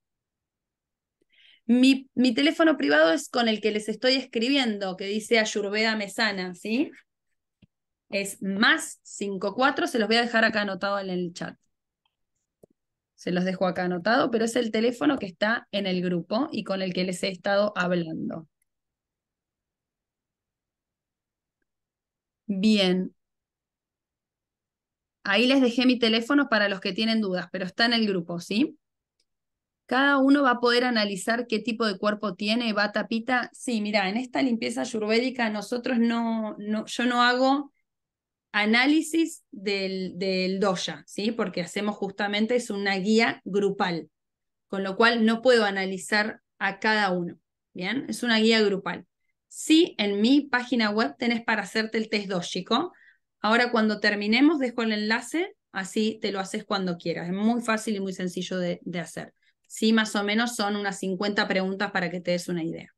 Mi, teléfono privado es con el que les estoy escribiendo, que dice Ayurveda Mesana, ¿sí? Es más 54, se los voy a dejar acá anotado en el chat. Se los dejo acá anotado, pero es el teléfono que está en el grupo y con el que les he estado hablando. Bien. Ahí les dejé mi teléfono para los que tienen dudas, pero está en el grupo, ¿sí? Cada uno va a poder analizar qué tipo de cuerpo tiene, va tapita. Sí, mira, en esta limpieza ayurvédica nosotros no, yo no hago análisis del, del doya, ¿sí? Porque hacemos justamente, es una guía grupal, con lo cual no puedo analizar a cada uno, ¿bien? Es una guía grupal. Sí, en mi página web tenés para hacerte el test chico. Ahora cuando terminemos dejo el enlace, así te lo haces cuando quieras. Es muy fácil y muy sencillo de, de hacer. Sí, más o menos son unas 50 preguntas para que te des una idea.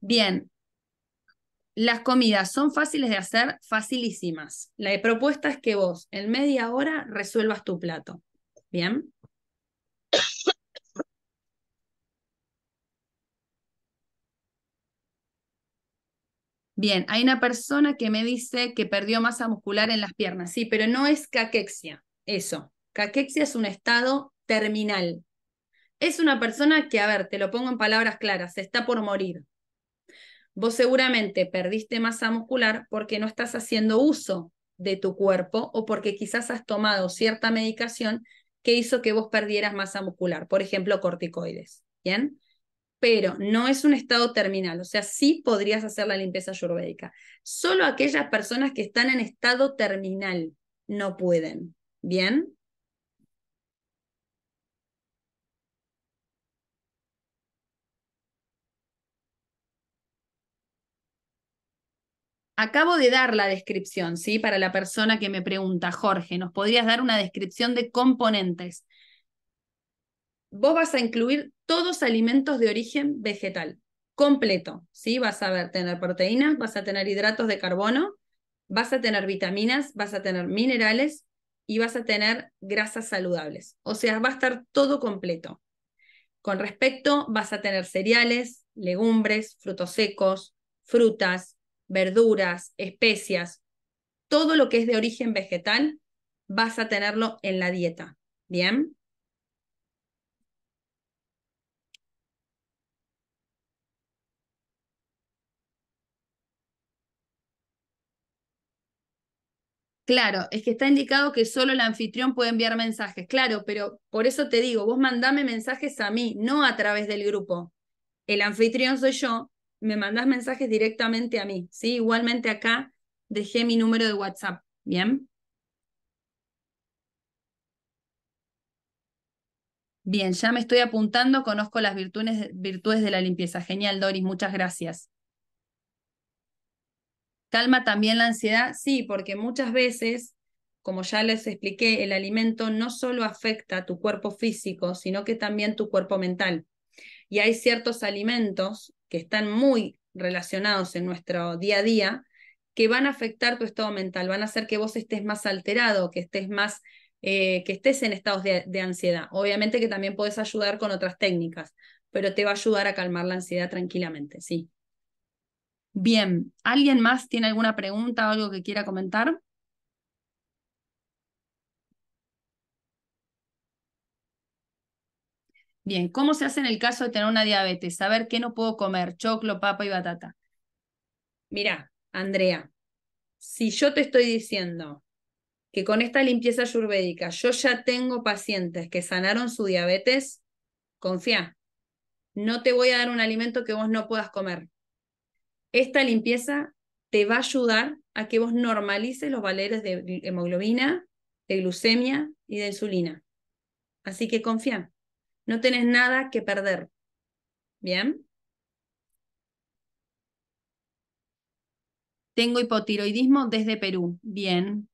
Bien, las comidas son fáciles de hacer, facilísimas. La propuesta es que vos en media hora resuelvas tu plato. Bien. Bien, hay una persona que me dice que perdió masa muscular en las piernas, sí, pero no es caquexia, eso. Caquexia es un estado terminal. Es una persona que, a ver, te lo pongo en palabras claras, está por morir. Vos seguramente perdiste masa muscular porque no estás haciendo uso de tu cuerpo o porque quizás has tomado cierta medicación que hizo que vos perdieras masa muscular, por ejemplo, corticoides. ¿Bien? pero no es un estado terminal, o sea, sí podrías hacer la limpieza ayurvédica. Solo aquellas personas que están en estado terminal no pueden. ¿Bien? Acabo de dar la descripción, ¿sí? Para la persona que me pregunta, Jorge, ¿nos podrías dar una descripción de componentes? vos vas a incluir todos alimentos de origen vegetal, completo, ¿sí? Vas a tener proteínas, vas a tener hidratos de carbono, vas a tener vitaminas, vas a tener minerales y vas a tener grasas saludables. O sea, va a estar todo completo. Con respecto, vas a tener cereales, legumbres, frutos secos, frutas, verduras, especias, todo lo que es de origen vegetal, vas a tenerlo en la dieta. ¿Bien? Claro, es que está indicado que solo el anfitrión puede enviar mensajes, claro, pero por eso te digo, vos mandame mensajes a mí, no a través del grupo. El anfitrión soy yo, me mandás mensajes directamente a mí, ¿sí? Igualmente acá dejé mi número de WhatsApp, ¿bien? Bien, ya me estoy apuntando, conozco las virtudes, virtudes de la limpieza. Genial, Doris, muchas gracias. ¿Calma también la ansiedad? Sí, porque muchas veces, como ya les expliqué, el alimento no solo afecta tu cuerpo físico, sino que también tu cuerpo mental. Y hay ciertos alimentos que están muy relacionados en nuestro día a día que van a afectar tu estado mental, van a hacer que vos estés más alterado, que estés más eh, que estés en estados de, de, ansiedad. Obviamente que también puedes ayudar con otras técnicas, pero te va a ayudar a calmar la ansiedad tranquilamente, sí. Bien, ¿alguien más tiene alguna pregunta o algo que quiera comentar? Bien, ¿cómo se hace en el caso de tener una diabetes? Saber qué no puedo comer, choclo, papa y batata. Mira, Andrea, si yo te estoy diciendo que con esta limpieza ayurvédica yo ya tengo pacientes que sanaron su diabetes, confía, no te voy a dar un alimento que vos no puedas comer. Esta limpieza te va a ayudar a que vos normalices los valores de hemoglobina, de glucemia y de insulina. Así que confía, no tenés nada que perder. ¿Bien? Tengo hipotiroidismo desde Perú. Bien.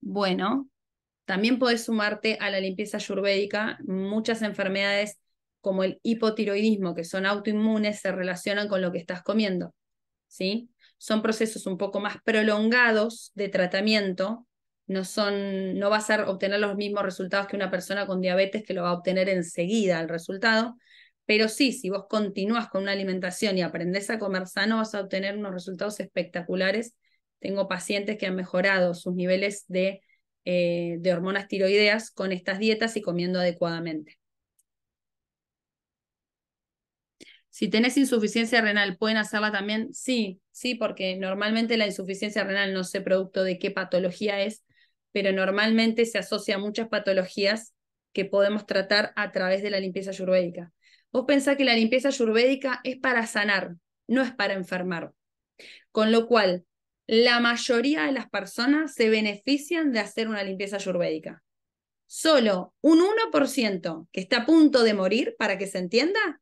Bueno, también podés sumarte a la limpieza ayurvédica. Muchas enfermedades como el hipotiroidismo, que son autoinmunes, se relacionan con lo que estás comiendo. ¿sí? Son procesos un poco más prolongados de tratamiento, no, son, no vas a obtener los mismos resultados que una persona con diabetes que lo va a obtener enseguida el resultado, pero sí, si vos continúas con una alimentación y aprendés a comer sano, vas a obtener unos resultados espectaculares. Tengo pacientes que han mejorado sus niveles de eh, hormonas tiroideas con estas dietas y comiendo adecuadamente. Si tenés insuficiencia renal, ¿pueden hacerla también? Sí, sí, porque normalmente la insuficiencia renal no sé producto de qué patología es, pero normalmente se asocia a muchas patologías que podemos tratar a través de la limpieza ayurvédica. Vos pensás que la limpieza ayurvédica es para sanar, no es para enfermar. Con lo cual, la mayoría de las personas se benefician de hacer una limpieza ayurvédica. Solo un 1% que está a punto de morir, para que se entienda,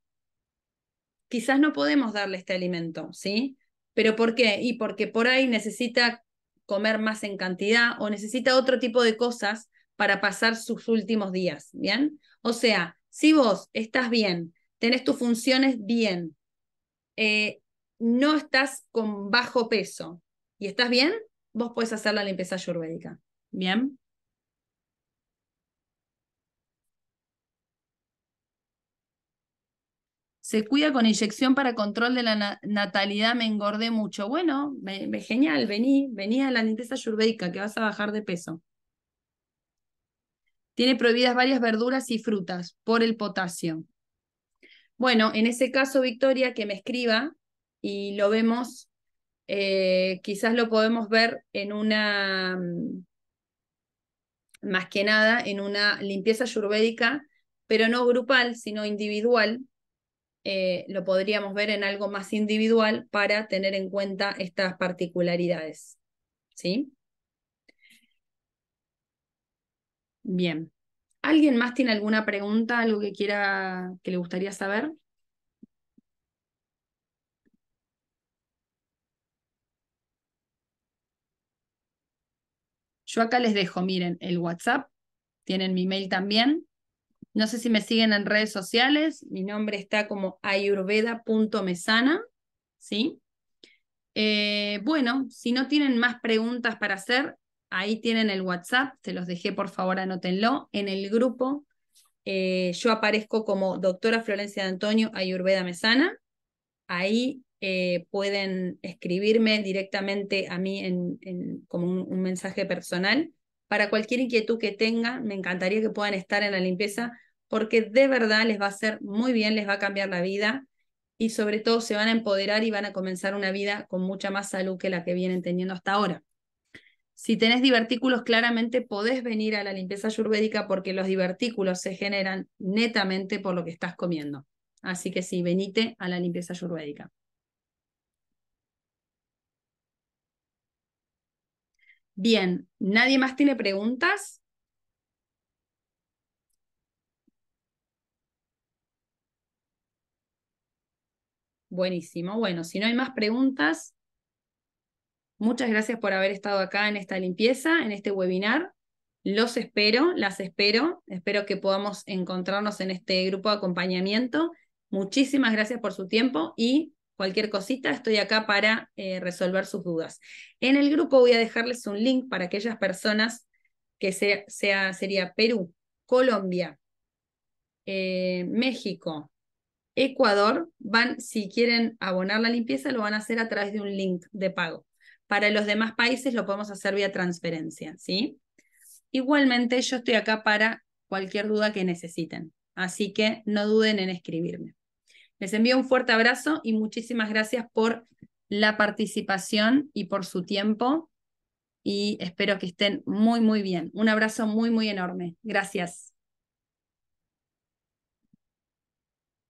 quizás no podemos darle este alimento, ¿sí? ¿Pero por qué? Y porque por ahí necesita comer más en cantidad o necesita otro tipo de cosas para pasar sus últimos días, ¿bien? O sea, si vos estás bien, tenés tus funciones bien, eh, no estás con bajo peso y estás bien, vos puedes hacer la limpieza ayurvédica, ¿bien? se cuida con inyección para control de la natalidad, me engordé mucho. Bueno, me, genial, vení, vení a la limpieza ayurvédica que vas a bajar de peso. Tiene prohibidas varias verduras y frutas por el potasio. Bueno, en ese caso, Victoria, que me escriba y lo vemos, eh, quizás lo podemos ver en una, mm, más que nada, en una limpieza ayurvédica, pero no grupal, sino individual, eh, lo podríamos ver en algo más individual para tener en cuenta estas particularidades. ¿Sí? Bien. ¿Alguien más tiene alguna pregunta, algo que quiera, que le gustaría saber? Yo acá les dejo, miren, el WhatsApp, tienen mi mail también, no sé si me siguen en redes sociales. Mi nombre está como ayurveda.mesana. ¿sí? Eh, bueno, si no tienen más preguntas para hacer, ahí tienen el WhatsApp. Se los dejé, por favor, anótenlo. En el grupo eh, yo aparezco como doctora Florencia de Antonio Ayurveda Mesana. Ahí eh, pueden escribirme directamente a mí en, como un mensaje personal para cualquier inquietud que tengan, me encantaría que puedan estar en la limpieza porque de verdad les va a hacer muy bien, les va a cambiar la vida y sobre todo se van a empoderar y van a comenzar una vida con mucha más salud que la que vienen teniendo hasta ahora. Si tenés divertículos, claramente podés venir a la limpieza ayurvédica porque los divertículos se generan netamente por lo que estás comiendo. Así que sí, venite a la limpieza ayurvédica. Bien, ¿nadie más tiene preguntas? Buenísimo. Bueno, si no hay más preguntas, muchas gracias por haber estado acá en esta limpieza, en este webinar. Los espero, las espero. Espero que podamos encontrarnos en este grupo de acompañamiento. Muchísimas gracias por su tiempo y Cualquier cosita, estoy acá para eh, resolver sus dudas. En el grupo voy a dejarles un link para aquellas personas que sea, sería Perú, Colombia, eh, México, Ecuador, van, si quieren abonar la limpieza, lo van a hacer a través de un link de pago. Para los demás países lo podemos hacer vía transferencia, ¿sí? Igualmente, yo estoy acá para cualquier duda que necesiten, así que no duden en escribirme. Les envío un fuerte abrazo y muchísimas gracias por la participación y por su tiempo y espero que estén muy, muy bien. Un abrazo muy, muy enorme. Gracias.